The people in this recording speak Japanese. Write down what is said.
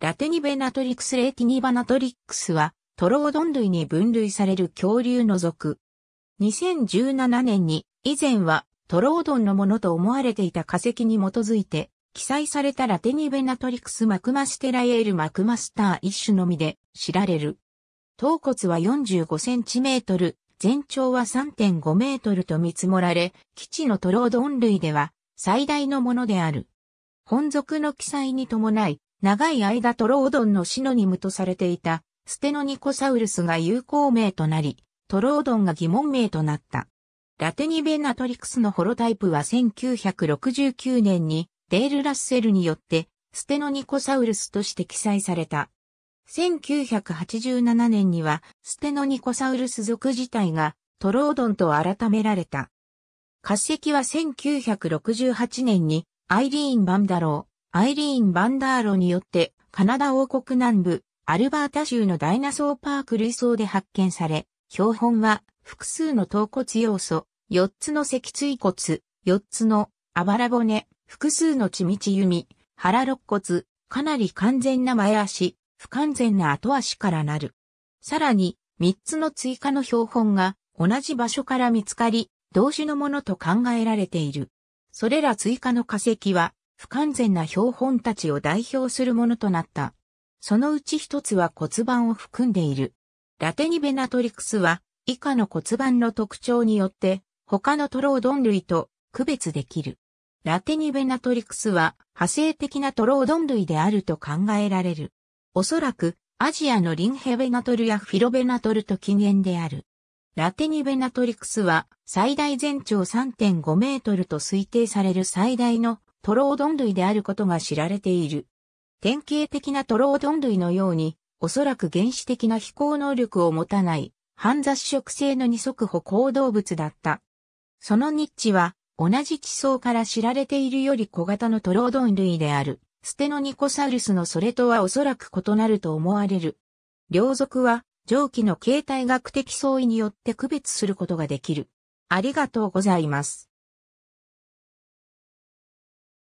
ラテニベナトリクスレーティニバナトリックスは、トロオドン類に分類される恐竜の属。2017年に、以前はトロオドンのものと思われていた化石に基づいて、記載されたラテニベナトリクスマクマステラエールマクマスター一種のみで知られる。頭骨は45センチメートル、全長は3.5メートルと見積もられ、基地のトロオドン類では最大のものである。本属の記載に伴い、長い間トロオドンのシノニムとされていたステノニコサウルスが有効名となり、トロオドンが疑問名となった。ラテニベナトリクスのホロタイプは1969年にデール・ラッセルによってステノニコサウルスとして記載された。1987年にはステノニコサウルス属自体がトロオドンと改められた。化石は1968年にアイリーン・バンダロー。アイリーン・バンダーロによって、カナダ王国南部、アルバータ州のダイナソーパーク類層で発見され、標本は複数の頭骨要素、4つの脊椎骨、4つのあばら骨、複数の血道弓、腹肋骨、かなり完全な前足、不完全な後足からなる。さらに、3つの追加の標本が同じ場所から見つかり、同種のものと考えられている。それら追加の化石は、不完全な標本たちを代表するものとなった。そのうち一つは骨盤を含んでいる。ラテニベナトリクスは以下の骨盤の特徴によって他のトロードン類と区別できる。ラテニベナトリクスは派生的なトロードン類であると考えられる。おそらくアジアのリンヘベナトルやフィロベナトルと起源である。ラテニベナトリクスは最大全長3.5メートルと推定される最大のトロオドン類であることが知られている。典型的なトロオドン類のように、おそらく原始的な飛行能力を持たない、半雑食性の二足歩行動物だった。そのニッチは、同じ地層から知られているより小型のトロオドン類である、ステノニコサウルスのそれとはおそらく異なると思われる。両族は、上記の形態学的相違によって区別することができる。ありがとうございます。